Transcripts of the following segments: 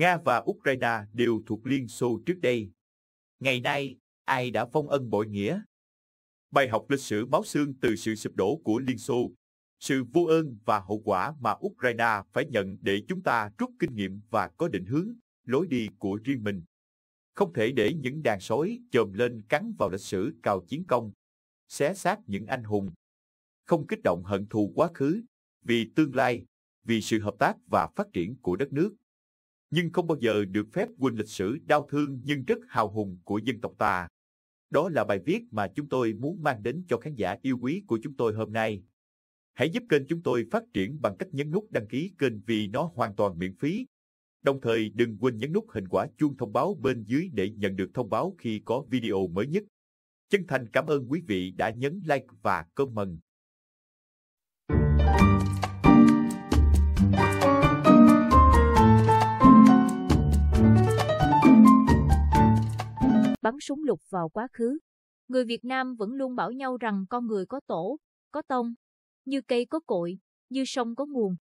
Nga và Ukraine đều thuộc Liên Xô trước đây. Ngày nay, ai đã phong ân bội nghĩa? Bài học lịch sử máu xương từ sự sụp đổ của Liên Xô, sự vô ơn và hậu quả mà Ukraine phải nhận để chúng ta rút kinh nghiệm và có định hướng, lối đi của riêng mình. Không thể để những đàn sói chồm lên cắn vào lịch sử cào chiến công, xé xác những anh hùng. Không kích động hận thù quá khứ, vì tương lai, vì sự hợp tác và phát triển của đất nước nhưng không bao giờ được phép quên lịch sử đau thương nhưng rất hào hùng của dân tộc ta. Đó là bài viết mà chúng tôi muốn mang đến cho khán giả yêu quý của chúng tôi hôm nay. Hãy giúp kênh chúng tôi phát triển bằng cách nhấn nút đăng ký kênh vì nó hoàn toàn miễn phí. Đồng thời đừng quên nhấn nút hình quả chuông thông báo bên dưới để nhận được thông báo khi có video mới nhất. Chân thành cảm ơn quý vị đã nhấn like và comment. súng lục vào quá khứ. Người Việt Nam vẫn luôn bảo nhau rằng con người có tổ, có tông, như cây có cội, như sông có nguồn.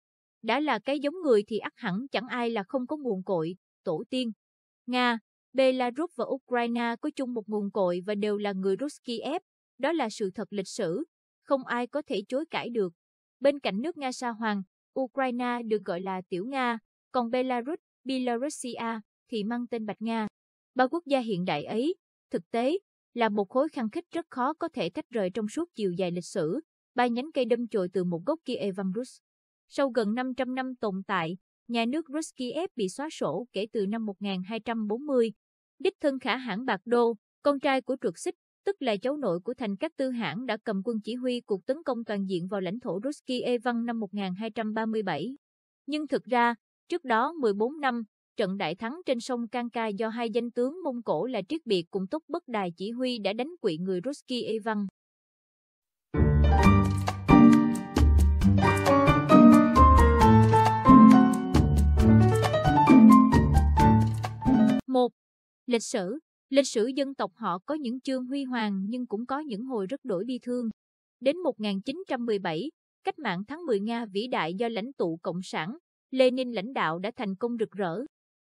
Đã là cái giống người thì ắt hẳn chẳng ai là không có nguồn cội, tổ tiên. Nga, Belarus và Ukraine có chung một nguồn cội và đều là người Ruskiev, đó là sự thật lịch sử, không ai có thể chối cãi được. Bên cạnh nước Nga sa hoàng, Ukraine được gọi là Tiểu Nga, còn Belarus, Belarusia thì mang tên Bạch Nga. Ba quốc gia hiện đại ấy Thực tế, là một khối khăn khích rất khó có thể tách rời trong suốt chiều dài lịch sử, ba nhánh cây đâm chồi từ một gốc kia Evan Rus. Sau gần 500 năm tồn tại, nhà nước Rus Kiev bị xóa sổ kể từ năm 1240. Đích thân khả hãng Bạc Đô, con trai của Trượt Xích, tức là cháu nội của thành các tư hãng đã cầm quân chỉ huy cuộc tấn công toàn diện vào lãnh thổ Ruski Evan năm 1237. Nhưng thực ra, trước đó 14 năm, Trận đại thắng trên sông Kanka do hai danh tướng Mông Cổ là Triết Biệt cùng Túc Bất Đài chỉ huy đã đánh quỵ người Ruski Evan. Một, lịch sử. Lịch sử dân tộc họ có những chương huy hoàng nhưng cũng có những hồi rất đổi bi thương. Đến 1917, cách mạng tháng 10 Nga vĩ đại do lãnh tụ Cộng sản, Lenin lãnh đạo đã thành công rực rỡ,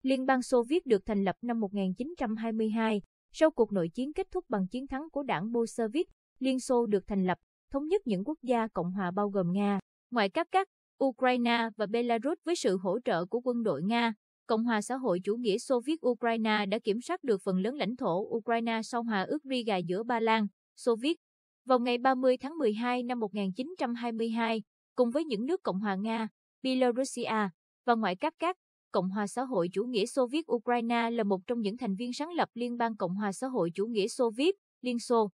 Liên bang Xô Viết được thành lập năm 1922, sau cuộc nội chiến kết thúc bằng chiến thắng của đảng Bolshevik, Liên Xô được thành lập, thống nhất những quốc gia Cộng hòa bao gồm Nga, ngoại các các, Ukraine và Belarus với sự hỗ trợ của quân đội Nga. Cộng hòa xã hội chủ nghĩa Xô Viết Ukraine đã kiểm soát được phần lớn lãnh thổ Ukraine sau hòa ước Riga giữa Ba Lan, Xô Viết. Vào ngày 30 tháng 12 năm 1922, cùng với những nước Cộng hòa Nga, Belarusia và ngoại các các, Cộng hòa xã hội chủ nghĩa Xô Viết Ukraine là một trong những thành viên sáng lập Liên bang Cộng hòa xã hội chủ nghĩa Xô Viết, Liên Xô.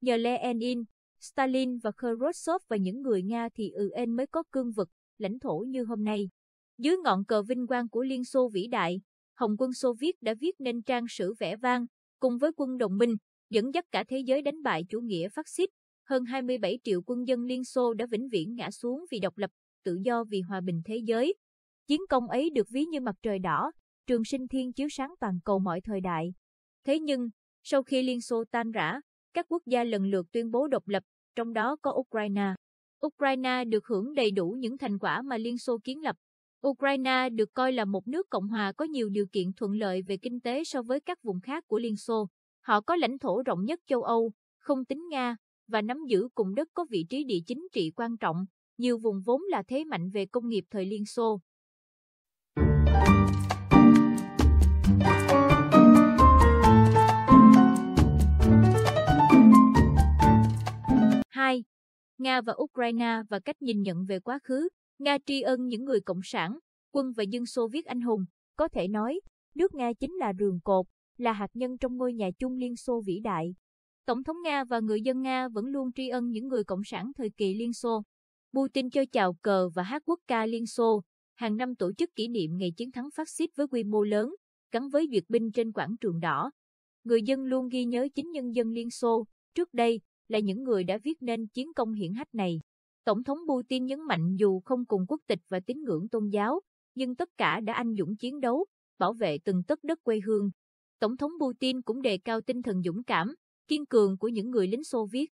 Nhờ Lenin, Stalin và Khrushchev và những người Nga thì Ukraine mới có cương vực, lãnh thổ như hôm nay. Dưới ngọn cờ vinh quang của Liên Xô vĩ đại, Hồng quân Xô Viết đã viết nên trang sử vẻ vang, cùng với quân đồng minh, dẫn dắt cả thế giới đánh bại chủ nghĩa phát xít. Hơn 27 triệu quân dân Liên Xô đã vĩnh viễn ngã xuống vì độc lập, tự do vì hòa bình thế giới. Chiến công ấy được ví như mặt trời đỏ, trường sinh thiên chiếu sáng toàn cầu mọi thời đại. Thế nhưng, sau khi Liên Xô tan rã, các quốc gia lần lượt tuyên bố độc lập, trong đó có Ukraine. Ukraine được hưởng đầy đủ những thành quả mà Liên Xô kiến lập. Ukraine được coi là một nước Cộng hòa có nhiều điều kiện thuận lợi về kinh tế so với các vùng khác của Liên Xô. Họ có lãnh thổ rộng nhất châu Âu, không tính Nga, và nắm giữ cùng đất có vị trí địa chính trị quan trọng, nhiều vùng vốn là thế mạnh về công nghiệp thời Liên Xô. 2. Nga và Ukraine và cách nhìn nhận về quá khứ, Nga tri ân những người cộng sản, quân và dân Xô Viết anh hùng, có thể nói, nước Nga chính là rường cột, là hạt nhân trong ngôi nhà chung Liên Xô vĩ đại. Tổng thống Nga và người dân Nga vẫn luôn tri ân những người cộng sản thời kỳ Liên Xô. Putin cho chào cờ và hát quốc ca Liên Xô, hàng năm tổ chức kỷ niệm ngày chiến thắng phát xít với quy mô lớn, gắn với duyệt binh trên quảng trường đỏ. Người dân luôn ghi nhớ chính nhân dân Liên Xô, trước đây là những người đã viết nên chiến công hiển hách này. Tổng thống Putin nhấn mạnh dù không cùng quốc tịch và tín ngưỡng tôn giáo, nhưng tất cả đã anh dũng chiến đấu, bảo vệ từng tất đất quê hương. Tổng thống Putin cũng đề cao tinh thần dũng cảm, kiên cường của những người lính Xô Viết.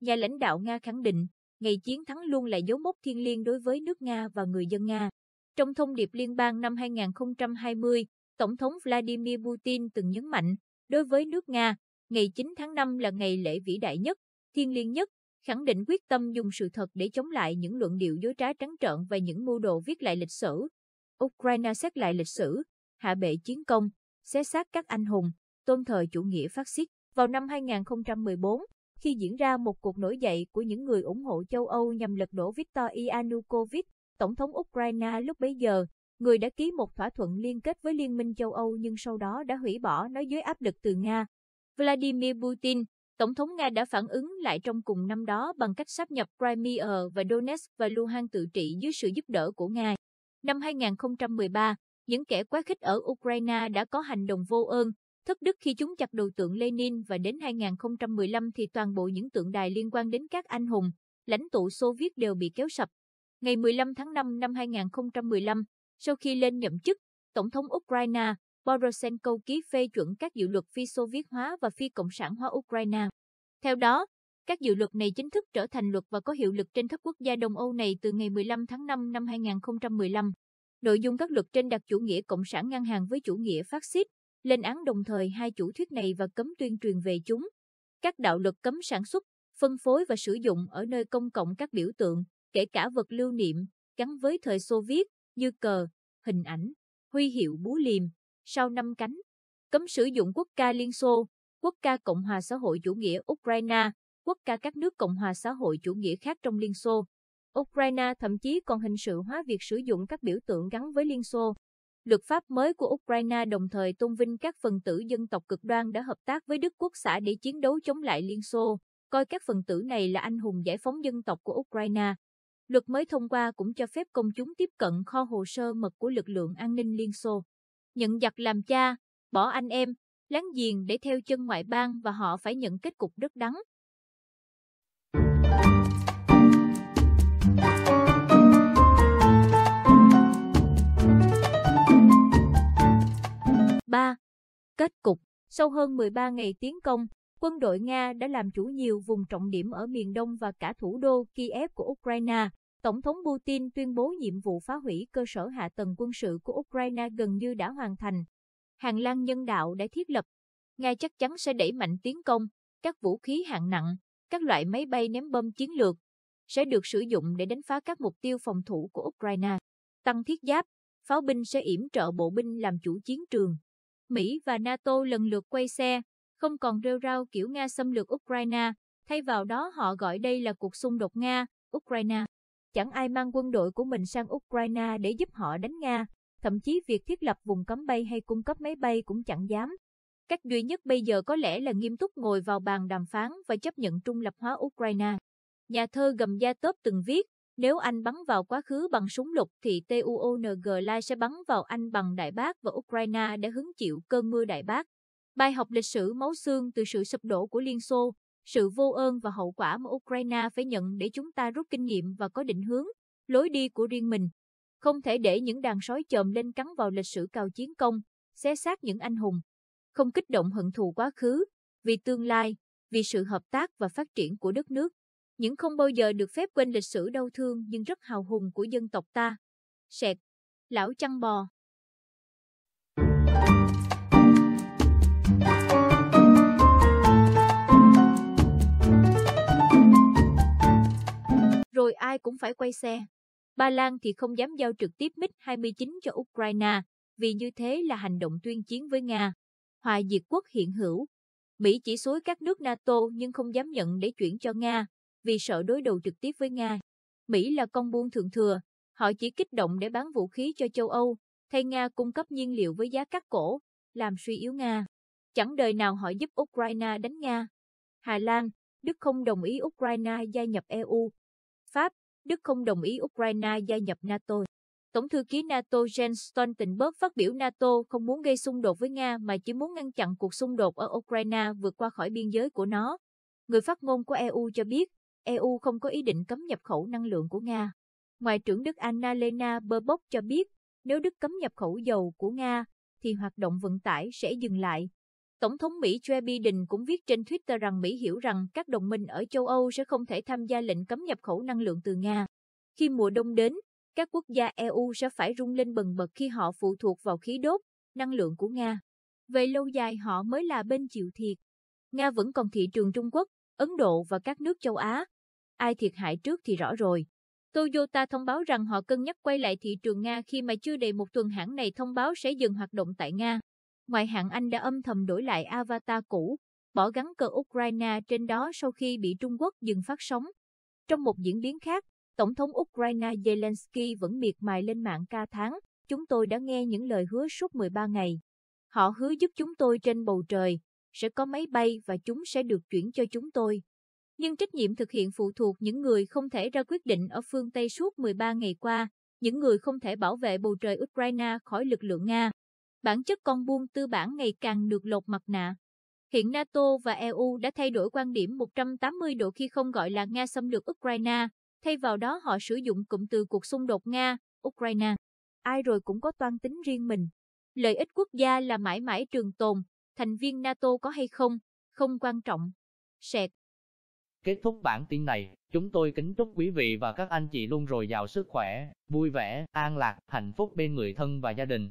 Nhà lãnh đạo Nga khẳng định, ngày chiến thắng luôn là dấu mốc thiêng liêng đối với nước Nga và người dân Nga. Trong thông điệp liên bang năm 2020, Tổng thống Vladimir Putin từng nhấn mạnh, đối với nước Nga, ngày 9 tháng 5 là ngày lễ vĩ đại nhất, thiêng liêng nhất, khẳng định quyết tâm dùng sự thật để chống lại những luận điệu dối trá trắng trợn và những mưu đồ viết lại lịch sử. Ukraine xét lại lịch sử, hạ bệ chiến công, xé xác các anh hùng, tôn thờ chủ nghĩa phát xít. Vào năm 2014, khi diễn ra một cuộc nổi dậy của những người ủng hộ châu Âu nhằm lật đổ Viktor Yanukovych, Tổng thống Ukraine lúc bấy giờ, người đã ký một thỏa thuận liên kết với Liên minh châu Âu nhưng sau đó đã hủy bỏ nó dưới áp lực từ Nga. Vladimir Putin, Tổng thống Nga đã phản ứng lại trong cùng năm đó bằng cách sáp nhập Crimea và Donetsk và Luhansk tự trị dưới sự giúp đỡ của Nga. Năm 2013, những kẻ quá khích ở Ukraine đã có hành động vô ơn, thất đức khi chúng chặt đầu tượng Lenin và đến 2015 thì toàn bộ những tượng đài liên quan đến các anh hùng, lãnh tụ Xô Viết đều bị kéo sập. Ngày 15 tháng 5 năm 2015, sau khi lên nhậm chức, Tổng thống Ukraine Poroshenko ký phê chuẩn các dự luật phi Xô viết hóa và phi cộng sản hóa Ukraine. Theo đó, các dự luật này chính thức trở thành luật và có hiệu lực trên các quốc gia Đông Âu này từ ngày 15 tháng 5 năm 2015. Nội dung các luật trên đặt chủ nghĩa cộng sản ngang hàng với chủ nghĩa phát xít, lên án đồng thời hai chủ thuyết này và cấm tuyên truyền về chúng. Các đạo luật cấm sản xuất, phân phối và sử dụng ở nơi công cộng các biểu tượng, kể cả vật lưu niệm, gắn với thời Xô Viết như cờ, hình ảnh, huy hiệu bú liềm, sau năm cánh. Cấm sử dụng quốc ca Liên Xô, quốc ca Cộng hòa xã hội chủ nghĩa Ukraine, quốc ca các nước Cộng hòa xã hội chủ nghĩa khác trong Liên Xô. Ukraine thậm chí còn hình sự hóa việc sử dụng các biểu tượng gắn với Liên Xô. Luật pháp mới của Ukraine đồng thời tôn vinh các phần tử dân tộc cực đoan đã hợp tác với Đức Quốc xã để chiến đấu chống lại Liên Xô, coi các phần tử này là anh hùng giải phóng dân tộc của Ukraine. Luật mới thông qua cũng cho phép công chúng tiếp cận kho hồ sơ mật của lực lượng an ninh Liên Xô. Nhận giặc làm cha, bỏ anh em, láng giềng để theo chân ngoại bang và họ phải nhận kết cục rất đắng. ba Kết cục Sau hơn 13 ngày tiến công, quân đội Nga đã làm chủ nhiều vùng trọng điểm ở miền đông và cả thủ đô Kiev của Ukraine. Tổng thống Putin tuyên bố nhiệm vụ phá hủy cơ sở hạ tầng quân sự của Ukraine gần như đã hoàn thành. Hàng lang nhân đạo đã thiết lập. Nga chắc chắn sẽ đẩy mạnh tiến công, các vũ khí hạng nặng, các loại máy bay ném bom chiến lược sẽ được sử dụng để đánh phá các mục tiêu phòng thủ của Ukraine. Tăng thiết giáp, pháo binh sẽ yểm trợ bộ binh làm chủ chiến trường. Mỹ và NATO lần lượt quay xe, không còn rêu rao kiểu Nga xâm lược Ukraine, thay vào đó họ gọi đây là cuộc xung đột Nga-Ukraine. Chẳng ai mang quân đội của mình sang Ukraine để giúp họ đánh Nga, thậm chí việc thiết lập vùng cấm bay hay cung cấp máy bay cũng chẳng dám. Cách duy nhất bây giờ có lẽ là nghiêm túc ngồi vào bàn đàm phán và chấp nhận trung lập hóa Ukraine. Nhà thơ Gầm Gia Tốp từng viết, nếu Anh bắn vào quá khứ bằng súng lục thì TUONG Lai sẽ bắn vào Anh bằng Đại Bác và Ukraine đã hứng chịu cơn mưa Đại Bác. Bài học lịch sử máu xương từ sự sụp đổ của Liên Xô, sự vô ơn và hậu quả mà Ukraine phải nhận để chúng ta rút kinh nghiệm và có định hướng, lối đi của riêng mình. Không thể để những đàn sói chồm lên cắn vào lịch sử cao chiến công, xé xác những anh hùng. Không kích động hận thù quá khứ, vì tương lai, vì sự hợp tác và phát triển của đất nước. Những không bao giờ được phép quên lịch sử đau thương nhưng rất hào hùng của dân tộc ta. Sẹt, lão chăn bò. rồi ai cũng phải quay xe. Ba Lan thì không dám giao trực tiếp MiG-29 cho Ukraine, vì như thế là hành động tuyên chiến với Nga. Hòa diệt quốc hiện hữu. Mỹ chỉ xối các nước NATO nhưng không dám nhận để chuyển cho Nga, vì sợ đối đầu trực tiếp với Nga. Mỹ là con buôn thượng thừa, họ chỉ kích động để bán vũ khí cho châu Âu, thay Nga cung cấp nhiên liệu với giá cắt cổ, làm suy yếu Nga. Chẳng đời nào họ giúp Ukraine đánh Nga. Hà Lan, Đức không đồng ý Ukraine gia nhập EU, Pháp, Đức không đồng ý Ukraine gia nhập NATO. Tổng thư ký NATO Jens Stoltenberg phát biểu NATO không muốn gây xung đột với Nga mà chỉ muốn ngăn chặn cuộc xung đột ở Ukraine vượt qua khỏi biên giới của nó. Người phát ngôn của EU cho biết, EU không có ý định cấm nhập khẩu năng lượng của Nga. Ngoại trưởng Đức Annalena Baerbock cho biết, nếu Đức cấm nhập khẩu dầu của Nga, thì hoạt động vận tải sẽ dừng lại. Tổng thống Mỹ Joe Biden cũng viết trên Twitter rằng Mỹ hiểu rằng các đồng minh ở châu Âu sẽ không thể tham gia lệnh cấm nhập khẩu năng lượng từ Nga. Khi mùa đông đến, các quốc gia EU sẽ phải rung lên bần bật khi họ phụ thuộc vào khí đốt, năng lượng của Nga. Về lâu dài họ mới là bên chịu thiệt. Nga vẫn còn thị trường Trung Quốc, Ấn Độ và các nước châu Á. Ai thiệt hại trước thì rõ rồi. Toyota thông báo rằng họ cân nhắc quay lại thị trường Nga khi mà chưa đầy một tuần hãng này thông báo sẽ dừng hoạt động tại Nga ngoại hạng Anh đã âm thầm đổi lại avatar cũ, bỏ gắn cờ Ukraine trên đó sau khi bị Trung Quốc dừng phát sóng. Trong một diễn biến khác, Tổng thống Ukraine Zelensky vẫn miệt mài lên mạng ca tháng, chúng tôi đã nghe những lời hứa suốt 13 ngày. Họ hứa giúp chúng tôi trên bầu trời, sẽ có máy bay và chúng sẽ được chuyển cho chúng tôi. Nhưng trách nhiệm thực hiện phụ thuộc những người không thể ra quyết định ở phương Tây suốt 13 ngày qua, những người không thể bảo vệ bầu trời Ukraine khỏi lực lượng Nga bản chất con buôn tư bản ngày càng được lột mặt nạ. Hiện NATO và EU đã thay đổi quan điểm 180 độ khi không gọi là Nga xâm lược Ukraine, thay vào đó họ sử dụng cụm từ cuộc xung đột Nga, Ukraine. Ai rồi cũng có toan tính riêng mình. Lợi ích quốc gia là mãi mãi trường tồn, thành viên NATO có hay không, không quan trọng. Sẹt. Kết thúc bản tin này, chúng tôi kính chúc quý vị và các anh chị luôn rồi giàu sức khỏe, vui vẻ, an lạc, hạnh phúc bên người thân và gia đình.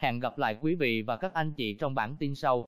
Hẹn gặp lại quý vị và các anh chị trong bản tin sau.